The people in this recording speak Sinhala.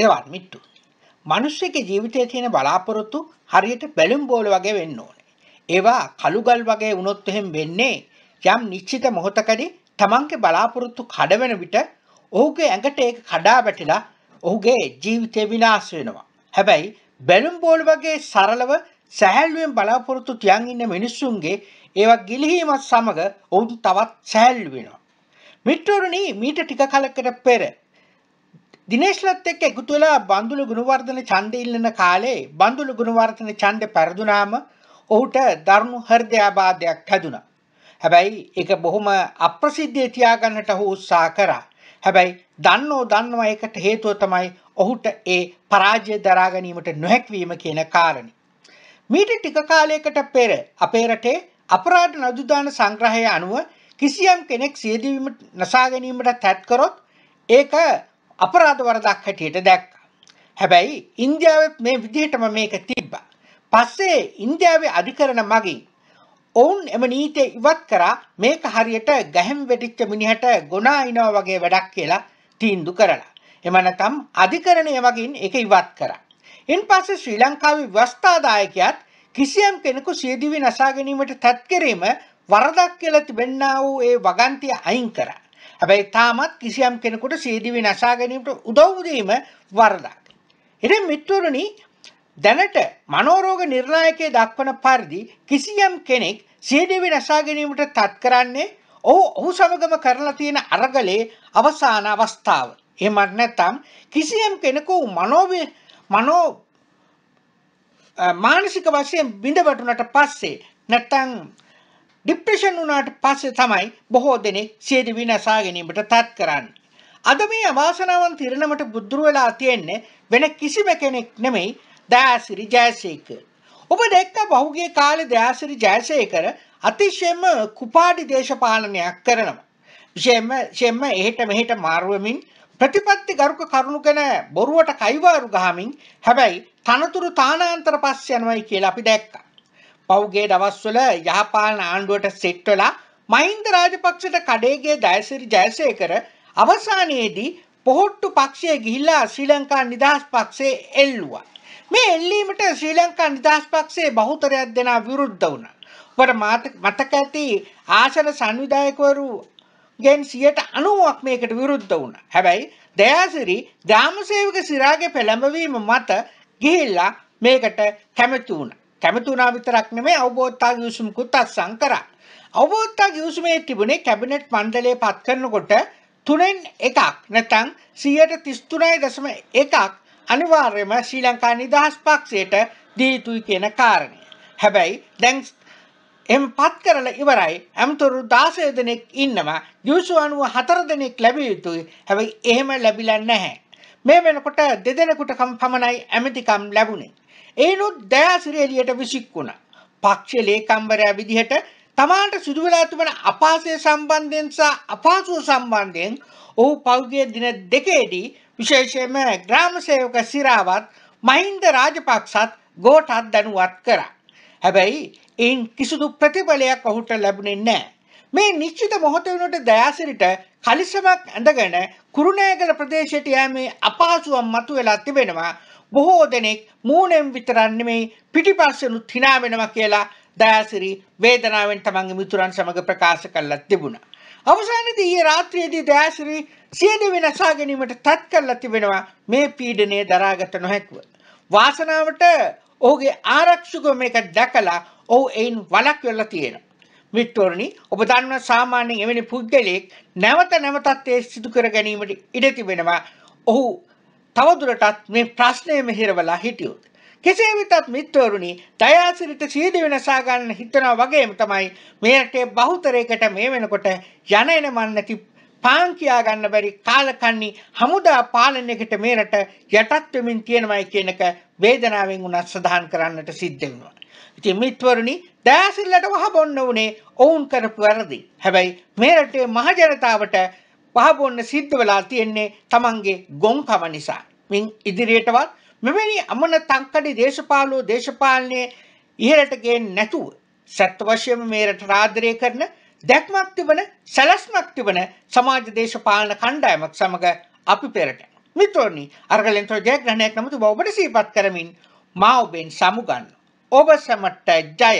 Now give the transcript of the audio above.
හෙවත් මිට්ටු. මිනිස්සෙගේ ජීවිතයේ තියෙන බලාපොරොත්තු හරියට බැලුම් බෝල වගේ වෙන්න ඕනේ. ඒවා කළුගල් වගේ වුණොත් එහෙම වෙන්නේ යම් නිශ්චිත මොහොතකදී තමන්ගේ බලාපොරොත්තු කඩවෙන විට ඔහුගේ ඇඟට ඒක කඩා වැටිලා ඔහුගේ ජීවිතය විනාශ වෙනවා. හැබැයි බැලුම් බෝල වගේ සරලව සැහැල්ලුවෙන් බලාපොරොත්තු තියන් ඉන්න මිනිස්සුන්ගේ ඒවා ගිලිහීමත් සමග ඔවුන් තවත් සැහැල්ලු වෙනවා. මිත්‍රවරුනි මීට ටික කලකට පෙර දිනේශ්ලත් එක්ක එකතු වෙලා බඳුළු ගුණවර්ධන ඡන්දය ඉල්ලන කාලේ බඳුළු ගුණවර්ධන ඡන්දේ පෙරදුනාම ඔහුට දරුණු හෘදයාබාධයක් හැදුනා. හැබැයි ඒක බොහොම අප්‍රසිද්ධිය තියාගන්නට ඔහු උත්සාහ කරා. හැබැයි දන්නෝ දන්නවා ඒකට හේතුව තමයි ඔහුට ඒ පරාජය දරා ගැනීමට නොහැකිවීම කියන කාරණේ. මීට ටික කාලයකට පෙර අපේ රටේ අපරාධ නඩුදාන සංග්‍රහය අනුව කිසියම් කෙනෙක් සියදිවීම නසා ගැනීමට තැත් කරොත් ඒක අපරාධ වරදක් හැටියට දැක්කා. හැබැයි ඉන්දියාවෙත් මේ විදිහටම මේක තිබ්බා. පස්සේ ඉන්දියාවේ අධිකරණ මගින් ඔවුන් එම නීතිය ඉවත් කරා මේක හරියට ගැහැම් වෙටිච්ච මිනිහට ගොනා ඉනවා වගේ වැඩක් කියලා තීන්දු කරලා. එම නැත්නම් අධිකරණය මගින් ඒක ඉවත් කරා. ඉන්පස්සේ ශ්‍රී ලංකාවේ ව්‍යවස්ථාදායකයාත් කිසියම් කෙනෙකු සියදිවි නසා ගැනීමට තත් කිරීම වරදක් කියලා තිබෙන්නා වූ ඒ වගන්තිය අයින් කරා. හැබැයි තාමත් කිසියම් කෙනෙකුට සීදිවි නසා ගැනීමට උදව් දීම වරදක්. ඉතින් මිත්‍රවරුනි දැනට මනෝරෝග නිර්ණායකයේ දක්වන පරිදි කිසියම් කෙනෙක් සීදිවි නසා ගැනීමට තත් කරන්නේ ඔහු ඔහු සමගම කරලා තියෙන අරගලේ අවසාන අවස්ථාව. එහෙමත් නැත්නම් කිසියම් කෙනෙකු මනෝවේ මනෝ මානසික වශයෙන් බිඳ වැටුණට පස්සේ නැත්නම් ડિප්‍රෙෂන් වුණාට පස්සේ තමයි බොහෝ දෙනෙක් සියදි විනාශා ගැනීමට තත් කරන්නේ. අද මේ අවාසනාවන් තිරණමට බුදුර වෙලා තියෙන්නේ වෙන කිසිම කෙනෙක් නෙමෙයි දයාසිරි ජයසේකර. ඔබ දැක්ක බහුගේ කාලේ දයාසිරි ජයසේකර අතිශයම කුපාඩි දේශපාලනයක් කරනවා. විශේෂයෙන්ම ෂෙම්ම එහෙට මෙහෙට මාරුවමින් ප්‍රතිපත්ති ගරුක කරුණු ගැන බොරුවට කයිවාරු ගහමින් හැබැයි තනතුරු තානාන්තර පස්ස යනවයි කියලා අපි දැක්කා. පෞගේ දවස්වල යහපාලන ආණ්ඩුවට සෙට් වෙලා මහින්ද රාජපක්ෂට කඩේගේ ජයසිරි ජයසේකර අවසානයේදී පොහොට්ටු පක්ෂය ගිහිල්ලා ශ්‍රී ලංකා නිදහස් පක්ෂේ එල්ලුවා. මේ එල්ලීමට ශ්‍රී ලංකා නිදහස් පක්ෂයේ බහුතරයක් දෙනා විරුද්ධ වුණා. ඔබට මතක ඇති ආසන සංවිධායකවරු ගෙන් සියට අනුවක් මේකට විරුද්ධ වුණ. හැබැයි දයාසිරි ග්‍රාමසේවක සිරාගේ පෙළඹවීම මත ගිහිල්ලා මේකට කැමැති වුණා. කැමති වුණා විතරක් නෙමෙයි අවබෝධතා ගිවිසුමකුත් අත්සන් කරා. අවබෝධතා ගිවිසුමේ තිබුණේ කැබිනට් මණ්ඩලය පත් කරනකොට තුනෙන් එකක් නැත්නම් 133.1ක් අනිවාර්යයෙන්ම ශ්‍රී ලංකා නිදහස් පක්ෂයට දී යුතුයි කියන කාරණය. හැබැයි දැන් එම් පත් කරලා ඉවරයි. අමතරු 16 දෙනෙක් ඉන්නවා. ගිවිසුම් 94 දෙනෙක් ලැබිය යුතුයි. හැබැයි එහෙම ලැබිලා නැහැ. මේ වෙනකොට දෙදෙනෙකුට පමණයි ඇමතිකම් ලැබුණේ. ඒනොත් දෑසිර එළියට විසික්ුණා. පක්ෂ ලේකම්වරයා විදිහට තමාට සිදු වෙලා තිබෙන අපහාසය සම්බන්ධයෙන් සහ අපහසුව සම්බන්ධයෙන් ඔහු පෞද්ගලික දින දෙකේදී විශේෂයෙන්ම ග්‍රාම සේවක සිරාවත් මහින්ද රාජපක්ෂත් ගෝඨත් දැනුවත් කරා. හැබැයි ඒන් කිසිදු ප්‍රතිඵලයක් ඔහුට ලැබුණේ නැහැ. මේ නිශ්චිත මොහොත වෙනකොට දයාසිරිට කලිසමක් ඇඳගෙන කුරුණෑගල ප්‍රදේශයට යෑමේ අපහසුවක් මතුවලා තිබෙනවා. බොහෝ දෙනෙක් මූණෙන් විතරක් නෙමෙයි පිටිපස්සෙනුත් hina වෙනවා කියලා දයාසිරි වේදනාවෙන් තමන්ගේ මිතුරන් සමග ප්‍රකාශ කළා තිබුණා. අවසානයේදී ඊයේ රාත්‍රියේදී දයාසිරි සියදිවි නසා ගැනීමට තත් කළා තිබෙනවා මේ පීඩනය දරාගත නොහැකිව. වාසනාවට ඔහුගේ ආරක්ෂකව මේක දැකලා ඔහු එයින් වළක් වෙලා තියෙනවා. මිත්‍රෝනි ඔබ දන්නා සාමාන්‍යයෙන් එවැනි පුද්ගලයෙක් නැවත නැවතත් ඒ සිදු කර ගැනීමට ඉඩ තිබෙනවා. ඔහු තවදුරටත් මේ ප්‍රශ්නය මෙහෙරවලා හිටියොත්. කෙසේ වෙතත් මිත්‍රවරුනි, දයාසිරිත සීද වෙනසා ගන්න හිතනවා වගේම තමයි මේ රටේ බහුතරයකට මේ වෙනකොට යන එන මන්නති පාන් කියා ගන්න බැරි කාලකන්ණි හමුදා පාලනයකට මේ රට යටත් වෙමින් තියෙනවයි කියන එක වේදනාවෙන් උනත් සදාහන් කරන්නට සිද්ධ වෙනවා. ඉතින් මිත්වරුනි දයාසිල්ලට වහ බොන්න උනේ ඔවුන් කරපු වැරදි. හැබැයි මේ රටේ මහ ජනතාවට වහබොන්න සිද්ධ වෙලා තියෙන්නේ තමන්ගේ ගොංකම නිසා. මින් ඉදිරියටවත් මෙවැනි අමන තංකඩි දේශපාලෝ දේශපාලනයේ ඉහළට ගේන්නේ නැතුව සත්‍ය වශයෙන්ම මේ රටට ආදරය කරන දැක්මක් තිබෙන සැලැස්මක් තිබෙන සමාජ දේශපාලන කණ්ඩායමක් සමග අපි පෙරට මිත්‍රෝනි අර්ගලෙන්තෝ ජයග්‍රහණයක් නමුතු ඔබට සිහිපත් කරමින් මා ඔබෙන් සමුගන්න ඔබ සැමට ජය